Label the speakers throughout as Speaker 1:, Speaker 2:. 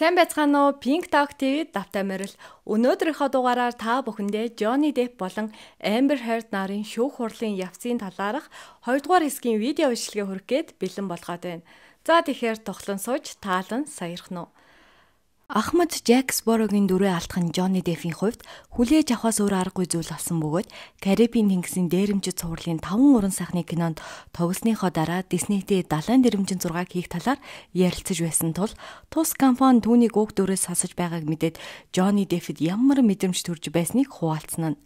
Speaker 1: Сайн байцгаана уу? Pink Talk TV давтай морил. Өнөөдрийнхөө дугаараар та бүхэндээ Johnny Depp болон Amber Heard нарын шүүх хурлын явцын талаарх 2 дугаар хэсгийн видео ишлэгээ хүргэх гээд бэлэн болгоод байна. За тэгэхээр тоглон сууж таалан саярхна уу. Ахмад Джексборогийн дүрээ алдах нь Джонни Дефийн хувьд хүлээж авахаас өөр аргагүй зүйл болсон бөгөөд Карибын тэнгисийн дээрэмчид цувралын 5 уран сайхны кинонд тоглосныхоо дараа Диснейтэй далайн дээрэмчин зураг хийх талаар ярилцаж байсан тул тус компани түүнийг уг дүрээс хасаж байгааг мэдээд Джонни Дефид ямар мэдрэмж төрж байсныг хуваалцсан нь.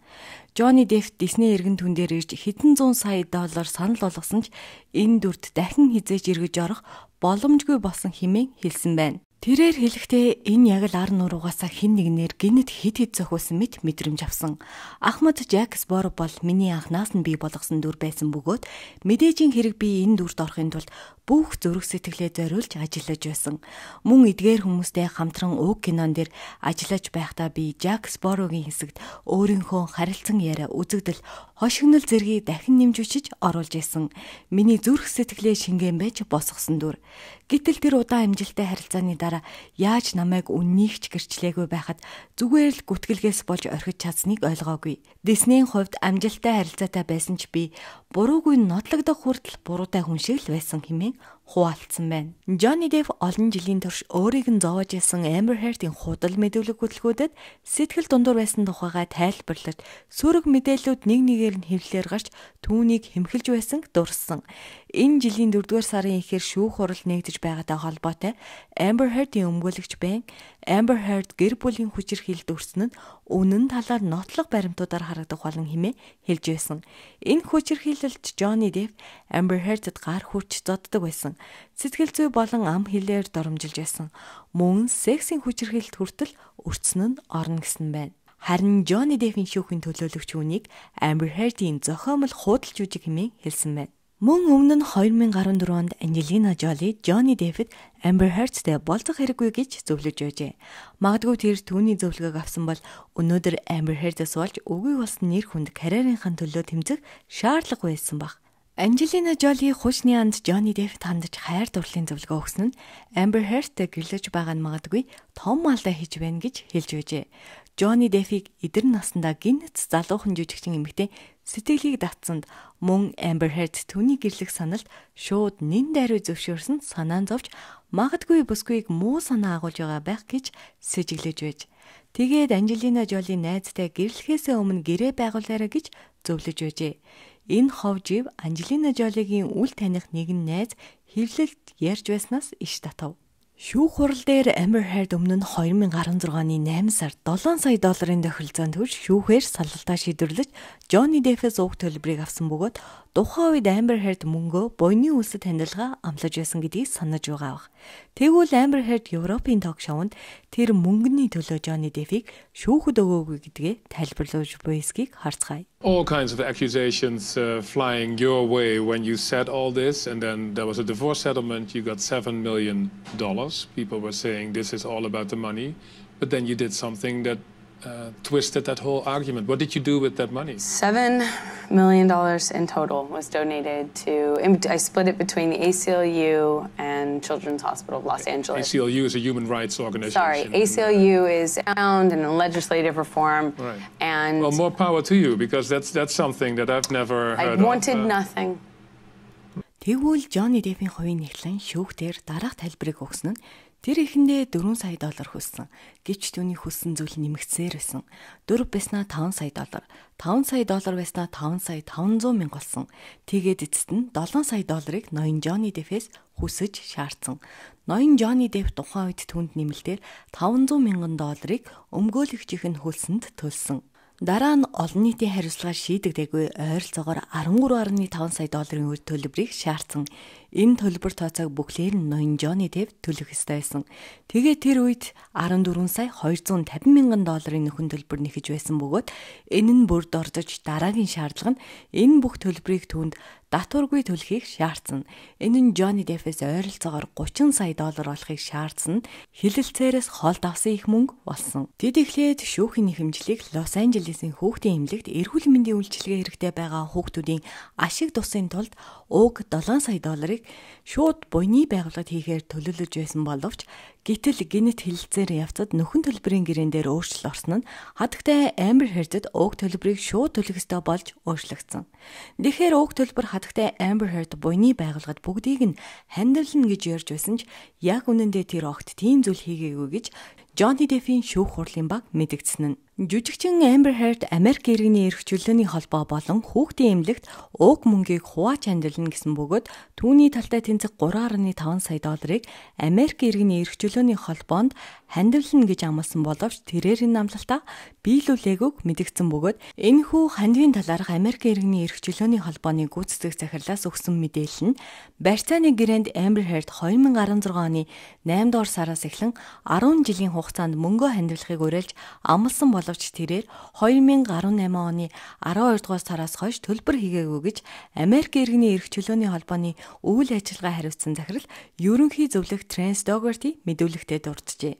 Speaker 1: Джонни Деф Дисней иргэн түн дээр ирж хэдэн зуун сая доллар санал болгосон ч энэ дүрд дахин хизээж эргэж орох боломжгүй болсон хэмээн хэлсэн байна. Тэрээр хэлэхдээ энэ яг л ар нуруугаас хэн нэгнээр гинэд хид хид зохиулсан мэт мэдрэмж авсан. Ахмад Жаксбор бол миний анхнаас нь бий болгосон дүр байсан бөгөөд мэдээж хэрэг би энэ дүрт орохын тулд бүх зүрх сэтгэлээ зориулж ажиллаж байсан. Мөн эдгээр хүмүүстэй хамтран уг кинон дээр ажиллаж байхдаа би Жак Спорогийн хэсэгт өөрийнхөө харилцан яриа үзэгдэл хошигнол зэргийг дахин нэмжвчиж оруулж исэн. Миний зүрх сэтгэлээ шингэн байж босгосон дүр. Гэтэл тэр удаан амжилттай харилцааны дараа яаж намайг үннийгч гэрчлээгүй байхад зүгээр л гүтгэлгээс болж орхиж чадсныг ойлгоогүй. Диснейн хувьд амжилттай харилцаатай байсан ч би буруугүй нотлогдох хүртэл буруутай хүн шиг л байсан хэмээн хуваалцсан байна. Johnny Depp олон жилийн турш өөрийг нь зовоож ясан Amber Heard-ийн худал мэдүүлэг хөтөлгүүдэд сэтгэл дундуур байсан тухайгаа тайлбарлаж, сөрөг мэдээллүүд нэг нэгээр нь хэвлэлээр гарч түүнийг хэмхэлж байсан дурсан. Энэ жилийн 4-р сарын эхээр шүүх хурал нэгдэж байгаатай холбоотой Amber Heard-ийн өмгөөлөгч бэн Amber Heard гэр бүлийн хүчир хилдвэрсэн нь үнэн талаар нотлох баримтуудаар харагдах болно хэмээн хэлж байсан. Энэ хүчир хилэлч Johnny Depp Amber Heard-д гар хүч зоддог байсан. Сэтгэл зүй болон ам хилээр доромжилж байсан. Мөн сексийн хүчир хилэлт хүртэл өртсөн нь орно гэсэн байна. Харин Johnny Depp-ийн шүүхийн төлөөлөгч үнийг Amber Heard-ийн зохиомл хуудалж үжиг хэмээн хэлсэн байна. Мөн өмнө нь 2014 онд Анжелина Жоли, Джонни Дэвид, Amber Heardтэй болцох хэрэггүй гэж зөвлөж өгжээ. Магадгүй тэр түүний зөвлөгөөг авсан бол өнөөдөр Amber Heard-с болж үгүй болсон нэр хүнд карьерийнхаа төлөө тэмцэх шаардлагагүй байсан баг. Анжелина Жоли хушны анд Джонни Дэвид хандж хайр дурлалын зөвлөгөө өгсөн нь Amber Heardтэй гэрлэж байгаа нь магадгүй том алдаа хийж байна гэж хэлж өгжээ. Джонни Дэвиг эдэр насндаа гинц залуухан жүжигчин эмэгтэй Сэтгэлийг татсанд мөн Amber Heard түүний гэрлэх саналд шууд нин даруй зөвшөөрсөн санаан зовж магадгүй бүсгүйг муу санаа агуулж байгаа байх гэж сэжиглэж байж. Тэгээд Анжелина Жоли найзтай гэрлэхээсээ өмнө гэрээ байгуулаарай гэж зөвлөж байжээ. Энэ хов жив Анжелина Жолигийн үл таних нэгэн найз хэвлэлд ярьж байснаас иш татав. Шүүх хурал дээр Amber Heard өмнө нь 2016 оны 8 сард 7 сая долларын тохиролцоонд төвж шүүхээр салалтаа шийдвэрлэж Johnny Depp-с уг төлбөрийг авсан бөгөөд тухайн үед Amber Heard мөнгөө буйны үлсэд хандилгаа амлаж байсан гэдгийг санаж байгаа баг. Тэгвэл Amber Heard Европын ток шоунд тэр мөнгөний төлөө Johnny Depp-ийг шүүхэд өгөөгүй гэдгээ тайлбарлуулж буйсгийг харцгаая. All kinds of accusations uh, flying your way when you said all this and then there was a divorce settlement you got 7 million dollars. People were saying this is all about the money. But then you did something that Uh, twisted that whole argument. What did you do with that money? Seven million dollars in total was donated to. I split it between the ACLU and Children's Hospital of Los okay. Angeles. ACLU is a human rights organization. Sorry, ACLU is found in legislative reform. Right. And well, more power to you because that's that's something that I've never. I wanted of, uh, nothing. Тэгвэл Johnny Depp-ийн хувийн нэглэн шүүхтэр дараах тайлбарыг өгсөн нь Тэр эхэндээ 4 сая доллар хүссэн. Гэвч түүний хүссэн зүйл нэмэгдсээр байсан. 4 байснаа 5 сая доллар, 5 сая доллар байснаа 5 сая 500 мянга болсон. Тэгээд эцэст нь 7 сая долларыг ноён Жонни Дэфээс хүсэж шаардсан. Ноён Жонни Дэв тухайн үед түнд нэмэлтээр 500 мянган долларыг өмгөөлөгчийн хөлсөнд төлсөн. Дараа нь олон нийтийн харилцаа шийдэгдээгүй ойролцоогоор 13.5 сая долларын үр төлбөрийг шаардсан. Энэ төлбөр тооцоог бүхлээр нь ноён Жони Дэв төлөх ёстой байсан. Тэгээ тэр үед 14 сая 250 мянган долларын нөхөн төлбөр нэхэж байсан бөгөөд энэ нь бүр дордож дараагийн шаардлага нь энэ бүх төлбөрийг түүнд татваргүй төлөхийг шаардсан. Энэ нь Жони Дэвээс ойролцоогоор 30 сая доллар олохыг шаардсан. Хилэлцээрээс холд авсан их мөнгө болсон. Тэд эхлээд шүүхийн нэхэмжлийг Лос Анжелесийн хүүхдийн эмнэлэгт эрүүл мэндийн үйлчилгээ хэрэгтэй байгаа хүүхдүүдийн ашиг тусын тулд уг 7 сая долларыг шууд буйны байгууллагад хийхээр төлөвлөж байсан боловч Гэтэл генет хэлэлцээр явцад нөхөн төлбөрийн гэрэн дээр өөрчлөл орсон нь хатагтай амбер хэрдэд уг төлбөрийг шууд төлөхөстэй болж өөрчлөгдсөн. Тэгэхээр уг төлбөр хатагтай амбер хэрд буйны байгууллагад бүгдийг нь хандивлна гэж ярьж байсан ч яг үнэндээ тэр огт тийм зүйл хийгээгүй гэж Джонни Дефийн шүүх хурлын баг мэдгдсэн нь. Жүжигчин Amber Heard Америк иргэний эрх чөлөөний холбоо болон хүүхдийн эмнэлэгт уг мөнгийг хуваач хандилна гэсэн бөгөөд түүний талтай тэнцэх 3.5 сая долларыг Америк иргэний эрх чөлөөний чөлөөний холбоонд хандивлна гэж амласан боловч тэрээр энэ амлалтаа биелүүлээгүйг мэдгдсэн бөгөөд энэ хүү хандивын талаарх Америкийн иргэний эрх чөлөөний холбооны гүйцэтгэх захирлаас өгсөн мэдээлэл нь барьцааны гэрээнд Amber Heard 2016 оны 8 дугаар сараас эхлэн 10 жилийн хугацаанд мөнгө хандивлахыг уриалж амласан боловч тэрээр 2018 оны 12 дугаар сараас хойш төлбөр хийгээгүй гэж Америкийн иргэний эрх чөлөөний холбооны үйл ажиллагаа хариуцсан захирал ерөнхий зөвлөх Трэнс Догерти мэдүүлэгтээ дурджээ.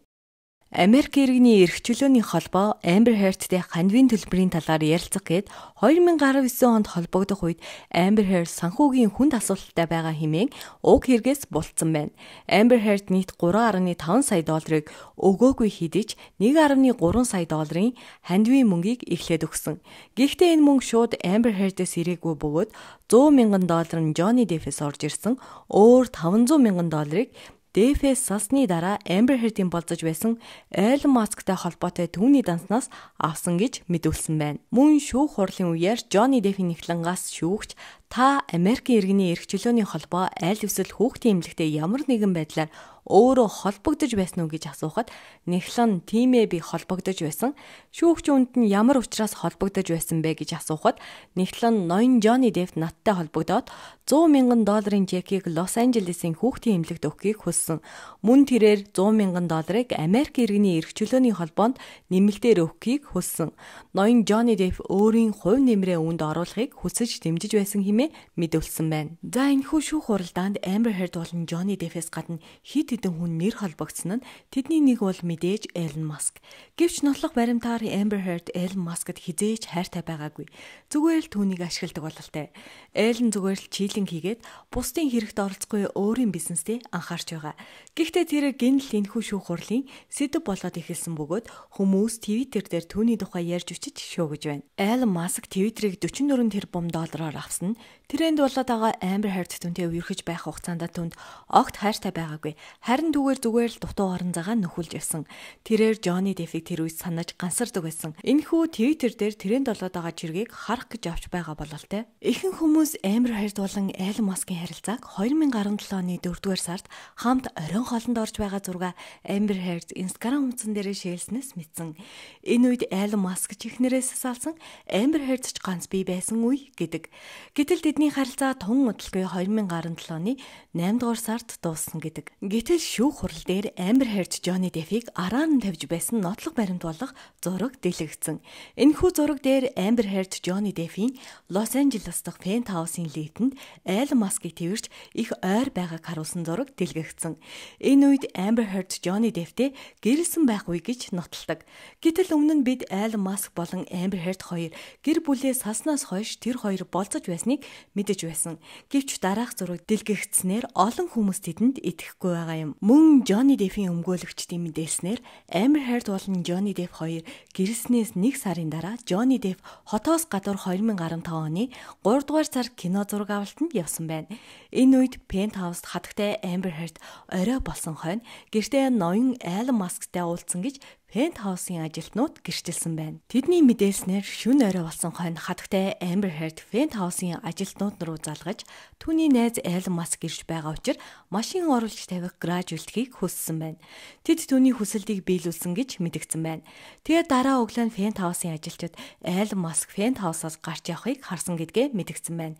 Speaker 1: Америк иргэний эрхчлөөний холбоо Amber Heardтэй ханвийн төлбөрийн талаар ярилцах гээд 2019 онд холбогдох үед Amber Heard санхүүгийн хүнд асуулттай байгаа хэмээн уг хэрэгээс булцсан байна. Amber Heard нийт 3.5 сая долларыг өгөөгүй хідэж 1.3 сая долларын ханвийн мөнгийг эхлээд өгсөн. Гэхдээ энэ мөнгө шууд Amber Heard-ээс ирээгүй бөгөөд 100 мянган доллар нь Johnny Depp-с орж ирсэн. Өөр 500 мянган долларыг ДФС салсны дараа Amber Heard-ийн болзож байсан Elon Musk-тай холбоотой түүний данснаас авсан гэж мэдүүлсэн байна. Мөн шүүх хурлын үеэр Johnny Depp-ийн эхлэнгаас шүүгч та Америкийн иргэний эрхчлөөний холбоо аль эсвэл хүүхдийн эмнэлэгтээ ямар нэгэн байдлаар өөрөө холбогдож байсан уу гэж асуухад Нихлон тиймээ би холбогдож байсан. Шүүгч үнд нь ямар учраас холбогдож байсан бэ гэж асуухад Нихлон ноён Джонни Дэвт надтай холбогдоод 100 мянган долларын чекийг Лос Анжелесийн хүүхдийн эмнэлэгт өгөхийг хүссэн. Мөн тэрээр 100 мянган долларыг Америк иргэний эрхчлөөний холбоонд нэмэлтээр өгөхийг хүссэн. Ноён Джонни Дэв өөрийн хувь нэмрээ үнд оруулахыг хүсэж дэмжиж байсан хэмээн мэдүүлсэн байна. За энэ хүү шүүх хуралдаанд Amber Heard болон Johnny Depp-с гадна хит хэдэн хүн нэр холбогдсон нь тэдний нэг бол мэдээж Эллен Маск. Гэвч нотлох баримтаар Amber Heard Эллен Маскад хизээж хайртай байгаагүй. Зүгээр л түүнийг ашигладаг бололтой. Эллен зүгээр л чийлэн хийгээд бусдын хэрэгт оролцохгүй өөрийн бизнестэй анхаарч байгаа. Гэхдээ тэр гинл энхүү шүүх хурлын сэдв болоод эхэлсэн бөгөөд хүмүүс Twitter дээр түүний тухай ярьж өчөж шөө гэж байна. Эллен Маск Twitter-ийг 44 тэрбум доллараар авсан нь Тренд болоод байгаа Amber Heard түнтэй үерхэж байх хугацаанд түнд огт хайртай байгаагүй. Харин түүгээр зүгээр л дутуу орон зайгаа нөхүүлж явсан. Тэрээр Жонни Дефиг тэр үед санаж гансардаг байсан. Энэхүү Twitter дээр тренд болоод байгаа жиргийг харах гэж авч байгаа бололтой. Ихэнх хүмүүс Эмбер Хард болон Элон Маскын харилцааг 2017 оны 4-р сард хамт орон хоолнд орж байгаа зурга Эмбер Хард Instagram хуудсан дээр шээлснээс мэдсэн. Энэ үед Элон Маск чихнэрээс салсан Эмбер Хард ч ганц бий байсан үе гэдэг. Гэтэл тэдний харилцаа тун удалгүй 2017 оны 8 дугаар сард дууссан гэдэг. Гэтэл Гэтэл шүүх хурал дээр Амбер Херд Джонни Дефиг араар нь тавьж байсан нотлох баримт болох зураг дэлгэцэн. Энэхүү зураг дээр Амбер Херд Джонни Дефийн Лос Анжелес дахь Пентхаусын лифтэнд айл маскыг тэмэрч их ойр байгааг харуулсан зураг дэлгэцэн. Энэ үед Амбер Херд Джонни Дефтэй гэрэлсэн байх үе гэж нотолдог. Гэтэл өмнө нь бид айл маск болон Амбер Херд хоёр гэр бүлээ салснаас хойш тэр хоёр болцож байсныг мэдэж байсан. Гэвч дараах зураг дэлгэцснээр олон хүмүүс тэдэнд итгэхгүй байгаа юм юм. Мөн Джонни Деппийн өмгөөлөгчдийн мэдээснээр Амбер Херд болон Джонни Депп хоёр гэрэлснээс нэг сарын дараа Джонни Депп хотоос гадуур 2015 оны 3 дугаар сар кино зураг авалтанд явсан байна. Энэ үед Пентхаусд хатагтай Амбер Херд орой болсон хойно гэртээ ноён Айлан Масктай уулзсан гэж Пент Хаусын ажилтнууд гэрчилсэн байна. Тэдний мэдээлснээр шүн орой болсон хойно хатагтай Amber Heard Пент Хаусын ажилтнууд руу залгаж түүний найз Elon Musk гэрж байгаа учраас машин оруулж тавих гараж үлдэхийг хүссэн байна. Тэд түүний хүсэлтийг биелүүлсэн гэж мэдгдсэн байна. Тэгээ дараа өглөө нь Пент Хаусын ажилчид Elon Musk Пент Хаусаас гарч явахыг харсан гэдгээ мэдгдсэн байна.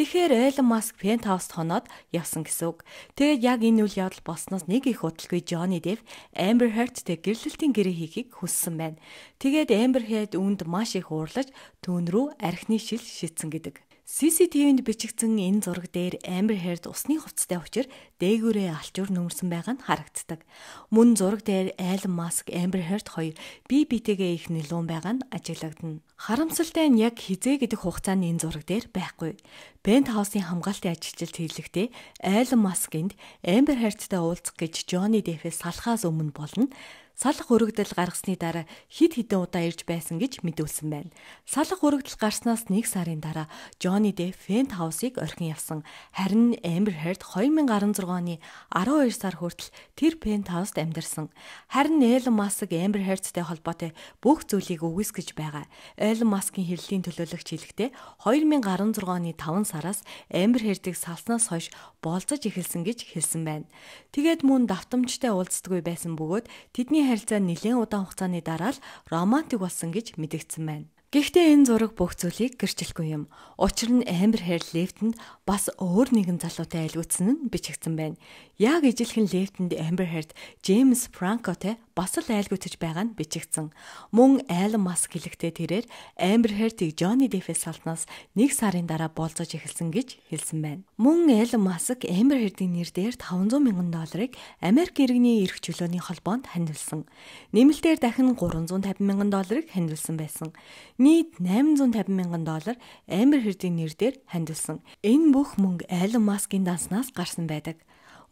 Speaker 1: Тэгэхээр Elon Musk Пент Хауст хоноод явсан гэсэн үг. Тэгээд яг энэ үйл явдал болсноос нэг их удалгүй Johnny Depp Amber Heardтэй гэрлэлтийн гэрээ хийхийг хүссэн байна. Тэгээд Эмбер Хэд үүнд маш их уурлаж түүн рүү архины шил шийтсэн гэдэг. CCTV-нд бичигдсэн энэ зураг дээр Эмбер Хэд усны хувцастай учир дээгүүрээ алчуур нөмрсөн байгаа нь харагддаг. Мөн зураг дээр Айлен Маск Эмбер Хэд хоёр бие биетэйгээ их нэлүүн байгаа нь ажиглагдана. Харамсалтай нь яг хизээ гэдэг хугацааны энэ зураг дээр байхгүй. Пентхаусын хамгаалтын ажилчилт хэлэхдээ Айлен Маскинд Эмбер Хэрдтэй уулзах гэж Джонни Дэфэс салхаас өмнө болно салах өргөдөл гаргасны дараа хид хідэн удаа ирж байсан гэж мэдүүлсэн байна. Салах өргөдөл гарснаас нэг сарын дараа Джонни Дэ Фент Хаусыг орхин явсан. Харин Эмбер Хэрд 2016 оны 12 сар хүртэл тэр Фент Хауст амьдарсан. Харин Элон Маск Эмбер Хэрдтэй холбоотой бүх зүйлийг үгүйсгэж байгаа. Элон Маскын хэвлэлийн төлөөлөгч хэлэхдээ 2016 оны 5 сараас Эмбер Хэрдийг салснаас хойш болцож эхэлсэн гэж хэлсэн байна. Тэгээд мөн давтамжтай уулздаггүй байсан бөгөөд тэдний харилцаа нэлээд удаан хугацааны дараа л романтик болсон гэж мэдгдсэн байна. Гэхдээ энэ зураг бүх зүйлийг гэрчлэхгүй юм. Учир нь Amber Heard Left-энд бас өөр нэгэн залуутай айлгуулсан нь бичигдсэн байна. Яг ижилхэн Left-энд Amber Heard James Franco-тэй бас л айлгуулж байгаа нь бичигдсэн. Мөн Elon Musk гэлэгтэй тэрээр Amber Heard-ийг Johnny Depp-с алднаас нэг сарын дараа болзож эхэлсэн гэж хэлсэн байна. Мөн Elon Musk Amber Heard-ийн нэр дээр 500 мянган долларыг Америк иргэний эрх чөлөөний холбоонд хандилсан. Нэмэлтээр дахин 350 мянган долларыг хандилсан байсан нийт 850 мянган доллар Амбер Хердийн нэрээр хандилсан. Энэ бүх мөнгө Айлон Маскын данснаас гарсан байдаг.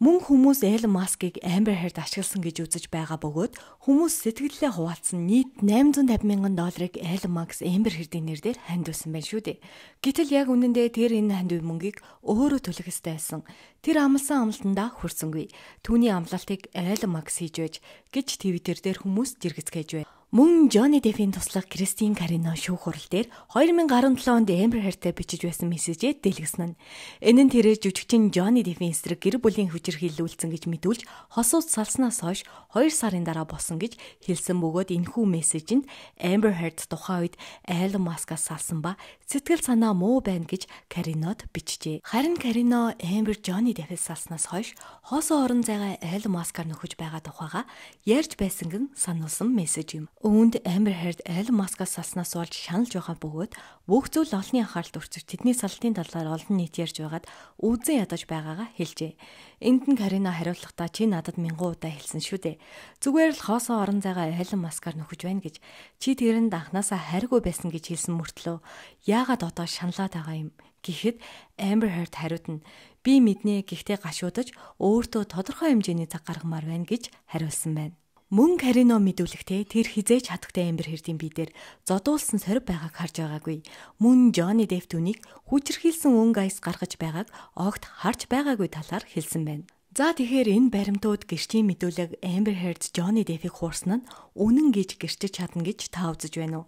Speaker 1: Мөн хүмүүс Айлон Маскыг Amber Heard ашигласан гэж үзэж байгаа бөгөөд хүмүүс сэтгэллээ хуваалцсан нийт 850 мянган долларыг Айлон Макс Amber Heard-ийн нэрээр хандуулсан байна шүү дээ. Гэтэл яг үнэндээ тэр энэ хандив мөнгийг өөрөө төлөх ёстой байсан. Тэр амлсан амлалтандаа хүрсэнгүй. Түүний амлалтыг Айлон Макс хийж байж гэж Twitter дээр хүмүүс жиргэцгээж байна. Мөн Johnny Depp-ийн туслах Кристин Карино шүүх хурал дээр 2017 онд Amber Heard-тэй бичиж байсан мессежээ дэлгэсэн нь. Энэ нь тэрээр жүжигчин Johnny Depp-ийн эсрэг гэр бүлийн хүчирхийлүүлсэн гэж мэдүүлж, хосууд салснаас хойш 2 сарын дараа болсон гэж хэлсэн бөгөөд энэхүү мессежэнд Amber Heard тухайн үед Elon Musk-аас салсан ба сэтгэл санаа муу байна гэж Каринод бичжээ. Харин Карино Amber Johnny Depp-ээс салснаас хойш хоосон орон зайгаа Elon Musk-аар нөхөж байгаа тухайга ярьж байсан гэн сануулсан мессеж юм. Өвөнд Амбер Хард аль маскаас салснаас болж шаналж байгаа бөгөөд бүх зүйл олонний анхааралд өртсөж тэдний салтын талаар олон нийт ярьж байгаад өвзөн ядаж байгаагаа хэлжээ. Энд нь Карина хариулахдаа чи надад мянган удаа хэлсэн шүү дээ. Зүгээр л хоосоо орон зайгаа аль маскаар нөхөж байна гэж чи тэрэнд анханасаа харьгүй байсан гэж хэлсэн мөртлөө яагаад одоо шаналаад байгаа юм гэхэд Amber Heard хариуд нь би мэднэ гэхдээ гашуудаж өөртөө тодорхой хэмжээний цаг гаргамаар байна гэж хариулсан байна. Мөн Карино мэдүүлэхдээ тэр хизээч хатагтай эмбэр хэрдийн бидээр зодуулсан сорив байгааг харж байгаагүй. Мөн Жонни Дэв түүнийг хүчрхийлсэн өнгө айс гаргаж байгааг огт харж байгаагүй талаар хэлсэн байна. За тэгэхээр энэ баримтууд гэрчийн мэдүүлэг Amber Heard Johnny Depp-ийг хуурсан нь үнэн гэж гэрчиж чадна гэж та үзэж байна уу?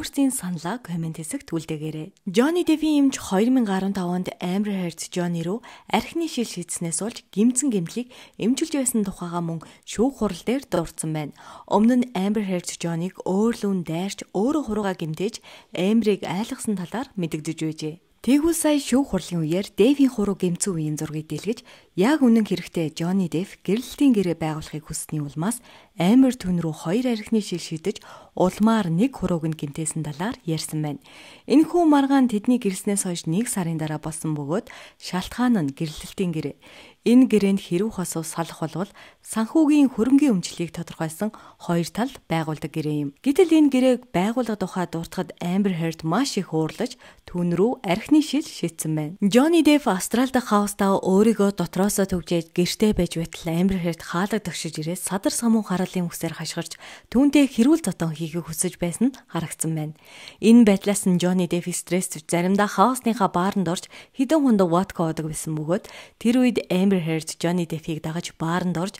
Speaker 1: Өөрсдийн саналаа комент хэсэгт үлдээгээрэй. Johnny Depp-ийн эмч 2015 онд Amber Heard Johnny руу архины шил шийдснээс болж гимцэн гэмтлийг эмчилж байсан тухайга мөн шүүх хурал дээр дурдсан байна. Өмнө нь Amber Heard Johnny-г өөр лүн дайрч өөрөө хуруугаа гэмтэж Amber-ийг айлгсан талаар мэдэгдэж байжээ. Тэгвэл сая шүүх хурлын үеэр Дэвийн хуруу гэмцүү үеийн зургийг дэлгэж яг үнэн хэрэгтээ Жонни Дэв гэрэлтийн гэрээ байгуулахыг хүссний улмаас амар түн рүү хоёр архины шил шидэж улмаар нэг хурууг нь гэмтээсэн талаар ярьсан байна. Энэхүү маргаан тэдний гэрснээс хойш нэг сарын дараа болсон бөгөөд шалтгаан нь гэрэлтийн гэрээ. Энэ гэрээнд хэрв хосов салах болвол санхүүгийн хөрөнгөний өмчлөлийг тодорхойлсон хоёр тал байгуулдаг гэрээ юм. Гэтэл энэ гэрээг байгуулга тухай дуртахад Amber Heard маш их уурлаж түүн рүү архины шил шийтсэн байна. Johnny Depp Австрал дахь хаустаа өөрийгөө дотроосоо төвжээд гэртээ байж байтал Amber Heard хаалга төгшөж ирээд садар самуу хараалын үсээр хашгирч түүнтэй хэрүүл зотон хийхийг хүсэж байсан нь харагдсан байна. Энэ байдлаас нь Johnny Depp стресс заримдаа хаосныхаа бааранд орж хідэн хундаа водка уудаг байсан бөгөөд тэр үед Amber Amber Heard Johnny Depp-ийг дагаж бааранд орж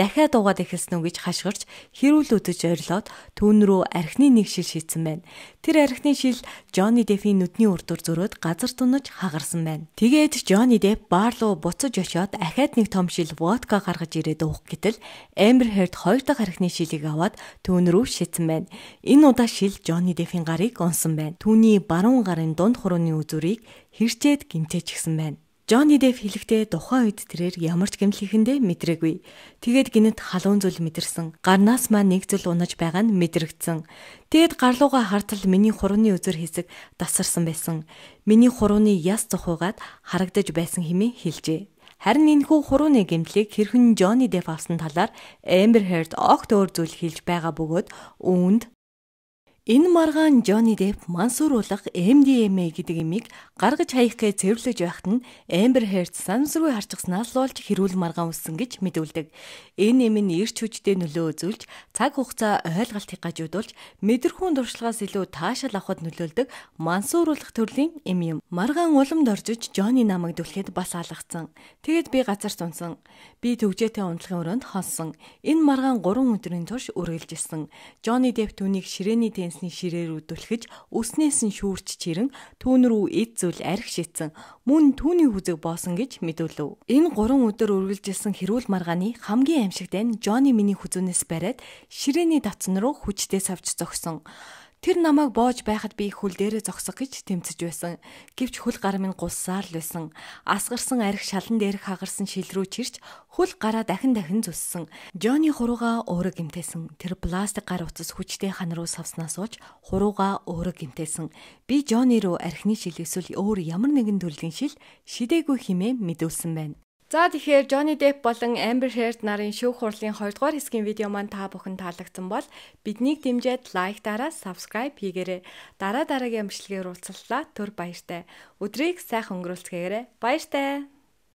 Speaker 1: дахиад дуугаад эхэлсэн үг гэж хашгирч хэрүүлүүтэж орилоод түүн рүү архины нэг шил шийдсэн байна. Тэр архины шил Джонни Дэфийн нүдний урдур зөрөөд газар тунаж хагарсан байна. Тэгээд Джонни Дэп баар руу буцаж очиод ахаад нэг том шил водка гаргаж ирээд уух гэтэл Эмбер Хэрд хоёр дахь архины шилийг аваад түүн рүү шийдсэн байна. Энэ удаа шил Джонни Дэфийн гарыг унсан байна. Түүний баруун гарын дунд хурууны үзүүрийг хэрчээд гинтээчихсэн байна. Джонни Дэв хэлэхдээ тухайн үед тэрээр ямар ч гэмтэл хийхэндээ мэдрээгүй. Тэгээд гинт халуун зүйл мэдэрсэн. Гарнаас маань нэг зүйл унаж байгаа нь мэдрэгдсэн. Тэгэд гарлууга хартал миний хурууны үзэр хэсэг тасарсан байсан. Миний хурууны яс зохиугаад харагдаж байсан хэмээн хэлжээ. Харин энэхүү хурууны гэмтлийг хэрхэн Джонни Дэв авсан талаар Amber Heard огт өөр зүйл хэлж байгаа бөгөөд үүнд Энэ маргаан Джонни Деп Мансур улах MDMA гэдэг имийг гаргаж хаях гэж цэвэрлэж байхад нь Amber Heard санамсаргүй харчихснаа л болж хэрүүл маргаан үссэн гэж мэдүүлдэг. Энэ им нь эрч хүчтэй нөлөө үзүүлж цаг хугацаа ойлголтыг гажуудуулж мэдрэхүүн дуршлагаас илүү таашаал авахд нөлөөлдөг мансуур улах төрлийн им юм. Маргаан уламд оржиж Джонни намайг дүлхэд бас алгацсан. Тэгэд би газар зунсан. Би төвжээтэй унтлагын өрөөнд хонсон. Энэ маргаан 3 өдрийн турш үргэлжилсэн. Джонни Деп түүнийг ширээний тэн янсны ширээр үдүлхэж өснээс нь шүүрч чирэн түүн рүү эд зүйл арх шитсэн мөн түүний хүзэг боосон гэж мэдүүлв. Энэ 3 өдөр үргэлжилсэн хэрүүл маргааны хамгийн аимшигт нь Жонни миний хүзүүнээс бариад ширээний давцан руу хүчтэй савж зогсон. Тэр намайг боож байхад би хөл дээрээ зогсох гэж тэмцэж байсан. Гэвч хөл гар минь гулсаар л байсан. Асгарсан арх шалан дээр хагарсан шил рүү чирч хөл гараа дахин дахин зүссэн. Жонни хурууга өөрөө гимтээсэн. Тэр пластик гар утас хүчтэй хан руу савснаас ууж хурууга өөрөө гимтээсэн. Би Жонни руу архины шил эсвэл өөр ямар нэгэн төрлийн шил шидээгүй хэмээн мэдүүлсэн байна. За тэгэхээр Johnny Depp болон Amber Heard нарын шүүх хурлын 2 дугаар хэсгийн видео маань та бүхэн таалагдсан бол биднийг дэмжиад лайк дараа subscribe хийгээрэй. Дараа дараагийн амжилтгаар уулзлаа. Түр баяртай. Өдрийг сайхан өнгөрүүлцгээгээрэй. Баяртай.